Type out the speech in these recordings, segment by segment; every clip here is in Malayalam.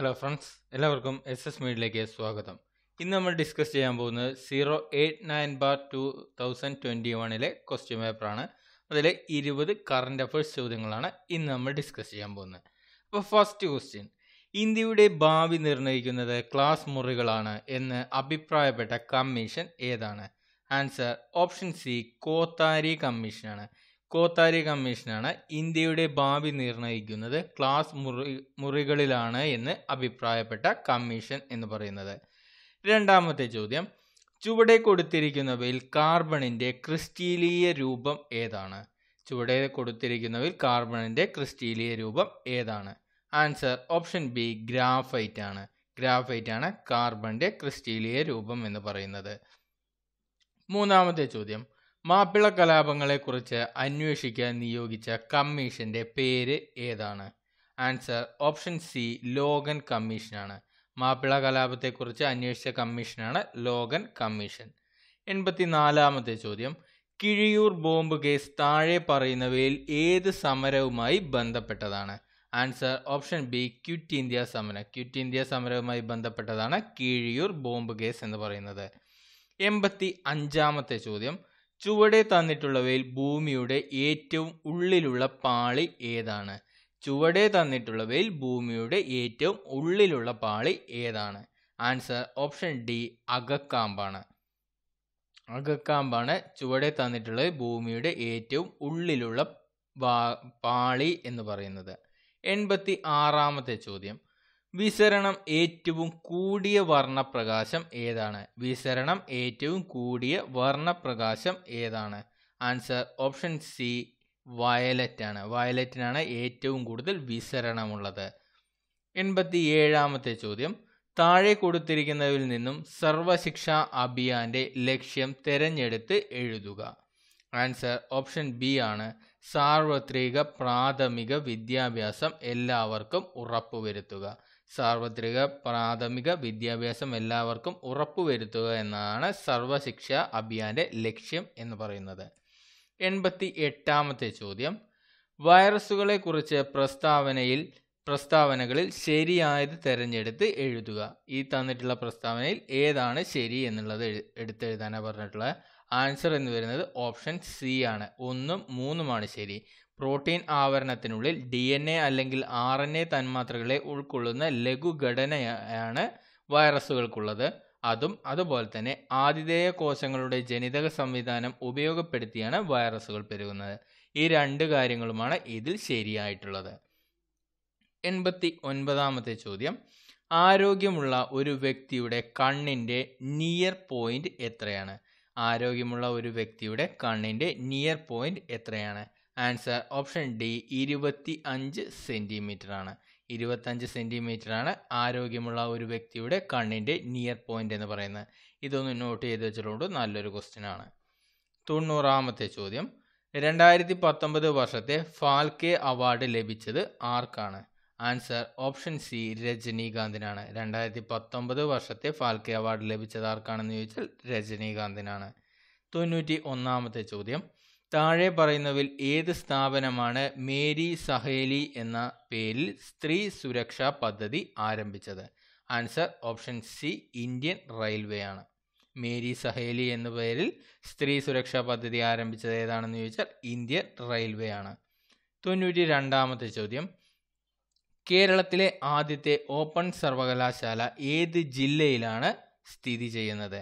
ഹലോ ഫ്രണ്ട്സ് എല്ലാവർക്കും എസ് എസ് മീഡിയയിലേക്ക് സ്വാഗതം ഇന്ന് നമ്മൾ ഡിസ്കസ് ചെയ്യാൻ പോകുന്നത് zero eight nine bar two thousand twenty വണിലെ ക്വസ്റ്റ്യൻ പേപ്പറാണ് അതിൽ ഇരുപത് കറണ്ട് അഫേഴ്സ് ചോദ്യങ്ങളാണ് ഇന്ന് നമ്മൾ ഡിസ്കസ് ചെയ്യാൻ പോകുന്നത് അപ്പോൾ ഫസ്റ്റ് ക്വസ്റ്റ്യൻ ഇന്ത്യയുടെ ഭാവി നിർണ്ണയിക്കുന്നത് ക്ലാസ് മുറികളാണ് എന്ന് അഭിപ്രായപ്പെട്ട കമ്മീഷൻ ഏതാണ് ആൻസർ ഓപ്ഷൻ സി കോത്താരി കമ്മീഷനാണ് കോത്താരി കമ്മീഷനാണ് ഇന്ത്യയുടെ ഭാവി നിർണ്ണയിക്കുന്നത് ക്ലാസ് മുറി മുറികളിലാണ് എന്ന് അഭിപ്രായപ്പെട്ട കമ്മീഷൻ എന്ന് പറയുന്നത് രണ്ടാമത്തെ ചോദ്യം ചുവടെ കൊടുത്തിരിക്കുന്നവയിൽ കാർബണിൻ്റെ ക്രിസ്റ്റീലീയ രൂപം ഏതാണ് ചുവടെ കൊടുത്തിരിക്കുന്നവയിൽ കാർബണിൻ്റെ ക്രിസ്റ്റീലീയ രൂപം ഏതാണ് ആൻസർ ഓപ്ഷൻ ബി ഗ്രാഫൈറ്റ് ആണ് ഗ്രാഫൈറ്റ് ആണ് കാർബണിൻ്റെ ക്രിസ്റ്റീലീയ രൂപം എന്ന് പറയുന്നത് മൂന്നാമത്തെ ചോദ്യം മാപ്പിള കലാപങ്ങളെക്കുറിച്ച് അന്വേഷിക്കാൻ നിയോഗിച്ച കമ്മീഷന്റെ പേര് ഏതാണ് ആൻസർ ഓപ്ഷൻ സി ലോഗൻ കമ്മീഷനാണ് മാപ്പിള കലാപത്തെക്കുറിച്ച് അന്വേഷിച്ച കമ്മീഷനാണ് ലോഗൻ കമ്മീഷൻ എൺപത്തിനാലാമത്തെ ചോദ്യം കിഴിയൂർ ബോംബ് കേസ് താഴെ പറയുന്നവയിൽ ഏത് സമരവുമായി ബന്ധപ്പെട്ടതാണ് answer option B quit India സമരം ക്യുറ്റ് ഇന്ത്യ സമരവുമായി ബന്ധപ്പെട്ടതാണ് കിഴിയൂർ ബോംബ് കേസ് എന്ന് പറയുന്നത് എൺപത്തി അഞ്ചാമത്തെ ചോദ്യം ചുവടെ തന്നിട്ടുള്ളവയിൽ ഭൂമിയുടെ ഏറ്റവും ഉള്ളിലുള്ള പാളി ഏതാണ് ചുവടെ തന്നിട്ടുള്ളവയിൽ ഭൂമിയുടെ ഏറ്റവും ഉള്ളിലുള്ള പാളി ഏതാണ് ആൻസർ ഓപ്ഷൻ ഡി അകക്കാമ്പാണ് അകക്കാമ്പാണ് ചുവടെ തന്നിട്ടുള്ള ഭൂമിയുടെ ഏറ്റവും ഉള്ളിലുള്ള പാളി എന്ന് പറയുന്നത് എൺപത്തി ആറാമത്തെ ചോദ്യം വിസരണം ഏറ്റവും കൂടിയ വർണ്ണപ്രകാശം ഏതാണ് വിസരണം ഏറ്റവും കൂടിയ വർണ്ണപ്രകാശം ഏതാണ് ആൻസർ ഓപ്ഷൻ സി വയലറ്റ് ആണ് വയലറ്റിനാണ് ഏറ്റവും കൂടുതൽ വിസരണമുള്ളത് എൺപത്തി ഏഴാമത്തെ ചോദ്യം താഴെ കൊടുത്തിരിക്കുന്നതിൽ നിന്നും സർവശിക്ഷ അഭിയാന്റെ ലക്ഷ്യം തിരഞ്ഞെടുത്ത് എഴുതുക ആൻസർ ഓപ്ഷൻ ബി ആണ് സാർവത്രിക പ്രാഥമിക വിദ്യാഭ്യാസം എല്ലാവർക്കും ഉറപ്പുവരുത്തുക സാർവത്രിക പ്രാഥമിക വിദ്യാഭ്യാസം എല്ലാവർക്കും ഉറപ്പുവരുത്തുക എന്നാണ് സർവശിക്ഷ അഭിയാൻ്റെ ലക്ഷ്യം എന്ന് പറയുന്നത് എൺപത്തി എട്ടാമത്തെ ചോദ്യം കുറിച്ച് പ്രസ്താവനയിൽ പ്രസ്താവനകളിൽ ശരിയായത് തിരഞ്ഞെടുത്ത് എഴുതുക ഈ തന്നിട്ടുള്ള പ്രസ്താവനയിൽ ഏതാണ് ശരി എന്നുള്ളത് എടുത്തെഴുതാനാണ് പറഞ്ഞിട്ടുള്ളത് ആൻസർ എന്ന് വരുന്നത് ഓപ്ഷൻ സി ആണ് ഒന്നും മൂന്നുമാണ് ശരി പ്രോട്ടീൻ ആവരണത്തിനുള്ളിൽ ഡി എൻ എ അല്ലെങ്കിൽ ആർ എൻ എ തന്മാത്രകളെ ഉൾക്കൊള്ളുന്ന ലഘുഘടനയാണ് വൈറസുകൾക്കുള്ളത് അതും അതുപോലെ തന്നെ ആതിഥേയ കോശങ്ങളുടെ ജനിതക സംവിധാനം ഉപയോഗപ്പെടുത്തിയാണ് വൈറസുകൾ പെരുകുന്നത് ഈ രണ്ട് കാര്യങ്ങളുമാണ് ഇതിൽ ശരിയായിട്ടുള്ളത് എൺപത്തി ഒൻപതാമത്തെ ചോദ്യം ആരോഗ്യമുള്ള ഒരു വ്യക്തിയുടെ കണ്ണിൻ്റെ നിയർ പോയിന്റ് എത്രയാണ് ആരോഗ്യമുള്ള ഒരു വ്യക്തിയുടെ കണ്ണിൻ്റെ നിയർ പോയിന്റ് എത്രയാണ് ആൻസർ ഓപ്ഷൻ ഡി ഇരുപത്തി അഞ്ച് സെൻറ്റിമീറ്റർ ആണ് ഇരുപത്തഞ്ച് സെൻറ്റിമീറ്റർ ആണ് ആരോഗ്യമുള്ള ഒരു വ്യക്തിയുടെ കണ്ണിൻ്റെ നിയർ പോയിന്റ് എന്ന് പറയുന്നത് ഇതൊന്ന് നോട്ട് ചെയ്ത് വെച്ചിട്ടുണ്ട് നല്ലൊരു ക്വസ്റ്റ്യൻ ആണ് തൊണ്ണൂറാമത്തെ ചോദ്യം രണ്ടായിരത്തി പത്തൊമ്പത് വർഷത്തെ ഫാൽക്കെ അവാർഡ് ലഭിച്ചത് ആർക്കാണ് ആൻസർ ഓപ്ഷൻ സി രജനീകാന്തിനാണ് രണ്ടായിരത്തി പത്തൊമ്പത് വർഷത്തെ ഫാൽക്കെ അവാർഡ് ലഭിച്ചത് ആർക്കാണെന്ന് ചോദിച്ചാൽ രജനീകാന്തിനാണ് തൊണ്ണൂറ്റി ഒന്നാമത്തെ ചോദ്യം താഴെ പറയുന്നവിൽ ഏത് സ്ഥാപനമാണ് മേരി സഹേലി എന്ന പേരിൽ സ്ത്രീ സുരക്ഷാ പദ്ധതി ആരംഭിച്ചത് answer option C Indian railway ആണ് മേരി സഹേലി എന്ന പേരിൽ സ്ത്രീ സുരക്ഷാ പദ്ധതി ആരംഭിച്ചത് ഏതാണെന്ന് ചോദിച്ചാൽ ഇന്ത്യൻ റെയിൽവേ ആണ് തൊണ്ണൂറ്റി രണ്ടാമത്തെ ചോദ്യം കേരളത്തിലെ ആദ്യത്തെ ഓപ്പൺ സർവകലാശാല ഏത് ജില്ലയിലാണ് സ്ഥിതി ചെയ്യുന്നത്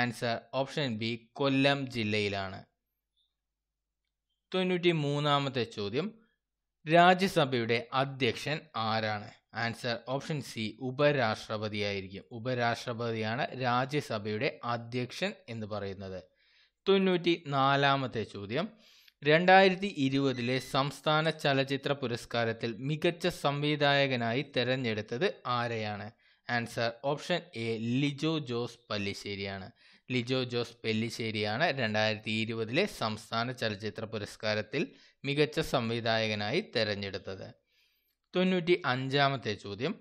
ആൻസർ ഓപ്ഷൻ ബി കൊല്ലം ജില്ലയിലാണ് തൊണ്ണൂറ്റി മൂന്നാമത്തെ ചോദ്യം രാജ്യസഭയുടെ അധ്യക്ഷൻ ആരാണ് ആൻസർ ഓപ്ഷൻ സി ഉപരാഷ്ട്രപതി ആയിരിക്കും ഉപരാഷ്ട്രപതിയാണ് രാജ്യസഭയുടെ അധ്യക്ഷൻ എന്ന് പറയുന്നത് തൊണ്ണൂറ്റി നാലാമത്തെ ചോദ്യം രണ്ടായിരത്തി ഇരുപതിലെ സംസ്ഥാന ചലച്ചിത്ര പുരസ്കാരത്തിൽ മികച്ച സംവിധായകനായി തിരഞ്ഞെടുത്തത് ആരെയാണ് answer option A Lijo Jose പല്ലിശ്ശേരിയാണ് ലിജോ ജോസ് പെല്ലിശ്ശേരിയാണ് രണ്ടായിരത്തി ഇരുപതിലെ സംസ്ഥാന ചലച്ചിത്ര പുരസ്കാരത്തിൽ മികച്ച സംവിധായകനായി തിരഞ്ഞെടുത്തത് തൊണ്ണൂറ്റി അഞ്ചാമത്തെ ചോദ്യം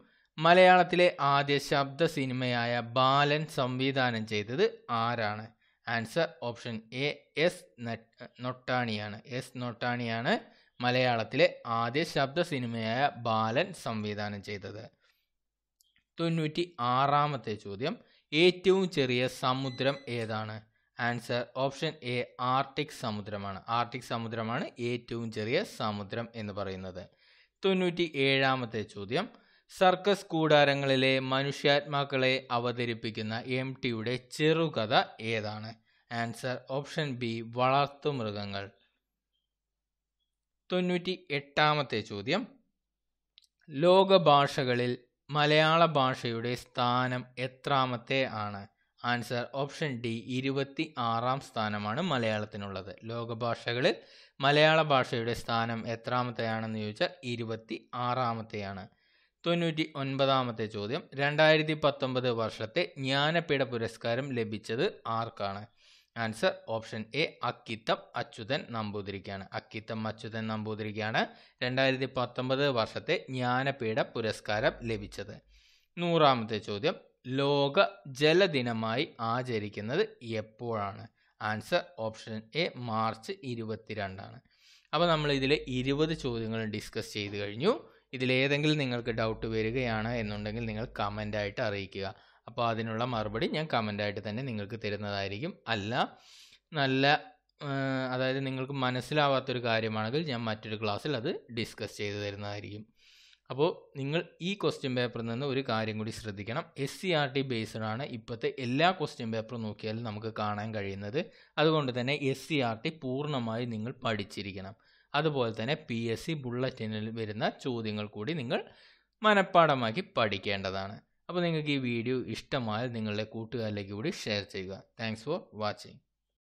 മലയാളത്തിലെ ആദ്യ ശബ്ദ സിനിമയായ ബാലൻ സംവിധാനം ചെയ്തത് ആരാണ് ആൻസർ ഓപ്ഷൻ എ എസ് നൊട്ടാണിയാണ് എസ് നൊട്ടാണിയാണ് മലയാളത്തിലെ ആദ്യ ശബ്ദ സിനിമയായ ബാലൻ സംവിധാനം ചെയ്തത് തൊണ്ണൂറ്റി ആറാമത്തെ ചോദ്യം ഏറ്റവും ചെറിയ സമുദ്രം ഏതാണ് ആൻസർ ഓപ്ഷൻ എ ആർട്ടിക് സമുദ്രമാണ് ആർട്ടിക് സമുദ്രമാണ് ഏറ്റവും ചെറിയ സമുദ്രം എന്ന് പറയുന്നത് തൊണ്ണൂറ്റി ഏഴാമത്തെ ചോദ്യം സർക്കസ് കൂടാരങ്ങളിലെ മനുഷ്യാത്മാക്കളെ അവതരിപ്പിക്കുന്ന എം ടിയുടെ ചെറുകഥ ഏതാണ് ആൻസർ ഓപ്ഷൻ ബി മൃഗങ്ങൾ തൊണ്ണൂറ്റി എട്ടാമത്തെ ചോദ്യം ലോക ഭാഷകളിൽ മലയാള ഭാഷയുടെ സ്ഥാനം എത്രാമത്തെ ആണ് ആൻസർ ഓപ്ഷൻ ഡി ഇരുപത്തി ആറാം സ്ഥാനമാണ് മലയാളത്തിനുള്ളത് ലോകഭാഷകളിൽ മലയാള ഭാഷയുടെ സ്ഥാനം എത്രാമത്തെയാണെന്ന് ചോദിച്ചാൽ ഇരുപത്തി ആറാമത്തെയാണ് തൊണ്ണൂറ്റി ഒൻപതാമത്തെ ചോദ്യം രണ്ടായിരത്തി പത്തൊമ്പത് വർഷത്തെ ജ്ഞാനപീഠ പുരസ്കാരം ലഭിച്ചത് ആർക്കാണ് answer option A Akkitham Achuthan നമ്പൂതിരിക്കാണ് അക്കിത്തം അച്യുതൻ നമ്പൂതിരിക്കാണ് രണ്ടായിരത്തി പത്തൊമ്പത് വർഷത്തെ ജ്ഞാനപീഠ പുരസ്കാരം ലഭിച്ചത് നൂറാമത്തെ ചോദ്യം ലോക ജലദിനമായി ആചരിക്കുന്നത് എപ്പോഴാണ് ആൻസർ ഓപ്ഷൻ എ മാർച്ച് ഇരുപത്തിരണ്ടാണ് അപ്പോൾ നമ്മൾ ഇതിൽ ഇരുപത് ചോദ്യങ്ങൾ ഡിസ്കസ് ചെയ്ത് കഴിഞ്ഞു ഇതിലേതെങ്കിലും നിങ്ങൾക്ക് ഡൗട്ട് വരികയാണ് എന്നുണ്ടെങ്കിൽ നിങ്ങൾ കമൻ്റായിട്ട് അറിയിക്കുക അപ്പോൾ അതിനുള്ള മറുപടി ഞാൻ കമൻ്റായിട്ട് തന്നെ നിങ്ങൾക്ക് തരുന്നതായിരിക്കും അല്ല നല്ല അതായത് നിങ്ങൾക്ക് മനസ്സിലാവാത്തൊരു കാര്യമാണെങ്കിൽ ഞാൻ മറ്റൊരു ക്ലാസ്സിൽ അത് ഡിസ്കസ് ചെയ്തു തരുന്നതായിരിക്കും അപ്പോൾ നിങ്ങൾ ഈ ക്വസ്റ്റ്യൻ പേപ്പറിൽ നിന്ന് ഒരു കാര്യം കൂടി ശ്രദ്ധിക്കണം S C R T based ആണ് ഇപ്പോഴത്തെ എല്ലാ ക്വസ്റ്റ്യൻ പേപ്പറും നോക്കിയാലും നമുക്ക് കാണാൻ കഴിയുന്നത് അതുകൊണ്ട് തന്നെ എസ് സി ആർ ടി പൂർണ്ണമായി നിങ്ങൾ പഠിച്ചിരിക്കണം അതുപോലെ തന്നെ പി എസ് സി ബുള്ളറ്റിനിൽ വരുന്ന ചോദ്യങ്ങൾ കൂടി നിങ്ങൾ മനഃപ്പാടമാക്കി പഠിക്കേണ്ടതാണ് അപ്പോൾ നിങ്ങൾക്ക് ഈ വീഡിയോ ഇഷ്ടമായാൽ നിങ്ങളുടെ കൂട്ടുകാരിലേക്ക് കൂടി ഷെയർ ചെയ്യുക താങ്ക്സ് ഫോർ വാച്ചിങ്